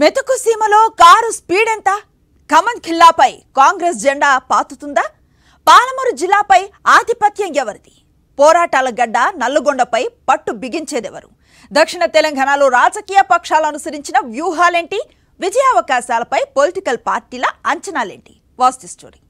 మెతుకు సీమలో car speed ఎంత ఖమన్ ఖిల్లాపై కాంగ్రెస్ జెండా పాతుతుందా పాలమూరు జిల్లాపై ఆధిపత్యం ఎవరిది పోరాటాల గడ్డ నల్లగొండపై పట్టు బిగించేదెవరు దక్షిణ తెలంగాణలో రాజకీయ పక్షాలు అనుసరించిన వ్యూహాలేంటి విజయావకాశాలపై పొలిటికల్ పార్టీల అంచనాలేంటి వాస్తు స్టోరీ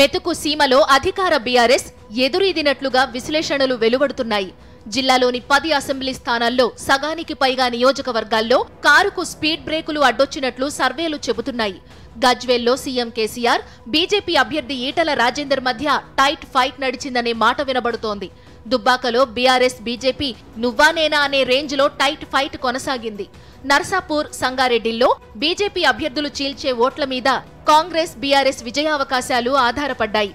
మెతుకు సీమలో అధికార బీఆర్ఎస్ ఎదురీదినట్లుగా విశ్లేషణలు వెలువడుతున్నాయి జిల్లాలోని పది అసెంబ్లీ స్థానాల్లో సగానికి పైగా నియోజకవర్గాల్లో కారుకు స్పీడ్ బ్రేకులు అడ్డొచ్చినట్లు సర్వేలు చెబుతున్నాయి గజ్వేల్లో సీఎం కేసీఆర్ బీజేపీ అభ్యర్థి ఈటల రాజేందర్ మధ్య టైట్ ఫైట్ నడిచిందనే మాట వినబడుతోంది దుబ్బాకలో బీఆర్ఎస్ బీజేపీ నువ్వానేనా అనే అనే రేంజ్లో టైట్ ఫైట్ కొనసాగింది నర్సాపూర్ సంగారెడ్డిల్లో బీజేపీ అభ్యర్థులు చీల్చే ఓట్ల మీద కాంగ్రెస్ బీఆర్ఎస్ విజయావకాశాలు ఆధారపడ్డాయి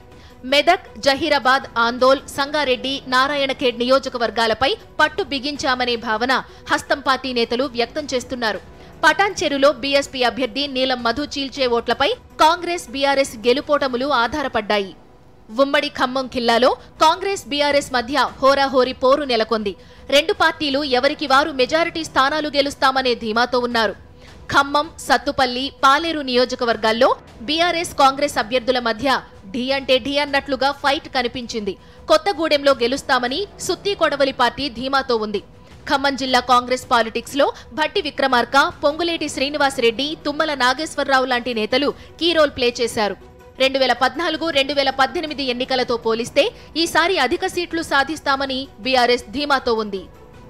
మెదక్ జహీరాబాద్ ఆందోల్ సంగారెడ్డి నారాయణఖేడ్ నియోజకవర్గాలపై పట్టు బిగించామనే భావన హస్తం పార్టీ నేతలు వ్యక్తం చేస్తున్నారు పటాన్చెరులో బీఎస్పీ అభ్యర్థి నీలం మధు చీల్చే ఓట్లపై కాంగ్రెస్ బీఆర్ఎస్ గెలుపోటములు ఆధారపడ్డాయి ఉమ్మడి ఖమ్మం ఖిల్లాలో కాంగ్రెస్ బీఆర్ఎస్ మధ్య హోరాహోరీ పోరు నెలకొంది రెండు పార్టీలు ఎవరికి వారు మెజారిటీ స్థానాలు గెలుస్తామనే ధీమాతో ఉన్నారు ఖమ్మం సత్తుపల్లి పాలేరు నియోజకవర్గాల్లో బీఆర్ఎస్ కాంగ్రెస్ అభ్యర్థుల మధ్య ఢీ అంటే ఢీ అన్నట్లుగా ఫైట్ కనిపించింది కొత్తగూడెంలో గెలుస్తామని సుత్తి కొడవలి పార్టీ ధీమాతో ఉంది ఖమ్మం జిల్లా కాంగ్రెస్ పాలిటిక్స్ లో భట్టి విక్రమార్క పొంగులేటి శ్రీనివాసరెడ్డి తుమ్మల నాగేశ్వరరావు లాంటి నేతలు కీ రోల్ ప్లే చేశారు రెండు వేల పద్నాలుగు రెండు వేల పద్దెనిమిది ఎన్నికలతో పోలిస్తే ఈసారి అధిక సీట్లు సాధిస్తామని బీఆర్ఎస్ ధీమాతో ఉంది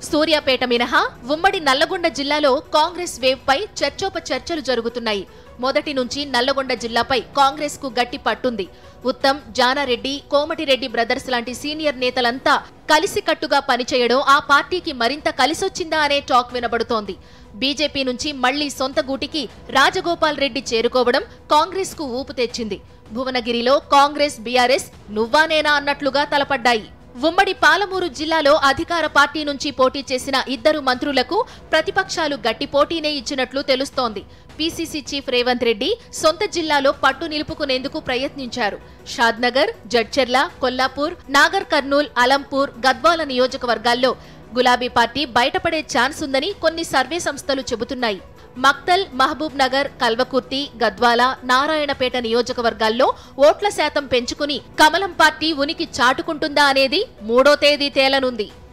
సూర్యాపేట మినహా ఉమ్మడి నల్లగొండ జిల్లాలో కాంగ్రెస్ వేవ్పై చర్చోప చర్చలు జరుగుతున్నాయి మొదటి నుంచి నల్లగొండ జిల్లాపై కాంగ్రెస్ కు గట్టి పట్టుంది ఉత్తమ్ జానారెడ్డి కోమటిరెడ్డి బ్రదర్స్ లాంటి సీనియర్ నేతలంతా కలిసికట్టుగా పనిచేయడం ఆ పార్టీకి మరింత కలిసొచ్చిందా అనే టాక్ వినబడుతోంది బీజేపీ నుంచి మళ్లీ సొంత గూటికి రాజగోపాల్ రెడ్డి చేరుకోవడం కాంగ్రెస్ కు ఊపు తెచ్చింది భువనగిరిలో కాంగ్రెస్ బీఆర్ఎస్ నువ్వానేనా అన్నట్లుగా తలపడ్డాయి ఉమ్మడి పాలమూరు జిల్లాలో అధికార పార్టీ నుంచి పోటీ చేసిన ఇద్దరు మంత్రులకు ప్రతిపక్షాలు గట్టి పోటీనే ఇచ్చినట్లు తెలుస్తోంది పీసీసీ చీఫ్ రేవంత్ రెడ్డి సొంత జిల్లాలో పట్టు నిలుపుకునేందుకు ప్రయత్నించారు షాద్నగర్ జడ్చెర్ల కొల్లాపూర్ నాగర్ కర్నూల్ అలంపూర్ గద్వాల నియోజకవర్గాల్లో గులాబీ పార్టీ బయటపడే ఛాన్స్ ఉందని కొన్ని సర్వే సంస్థలు చెబుతున్నాయి మక్తల్ మహబూబ్ నగర్ కల్వకుర్తి గద్వాల నారాయణపేట నియోజకవర్గాల్లో ఓట్ల శాతం పెంచుకుని కమలం పార్టీ ఉనికి చాటుకుంటుందా అనేది మూడో తేదీ తేలనుంది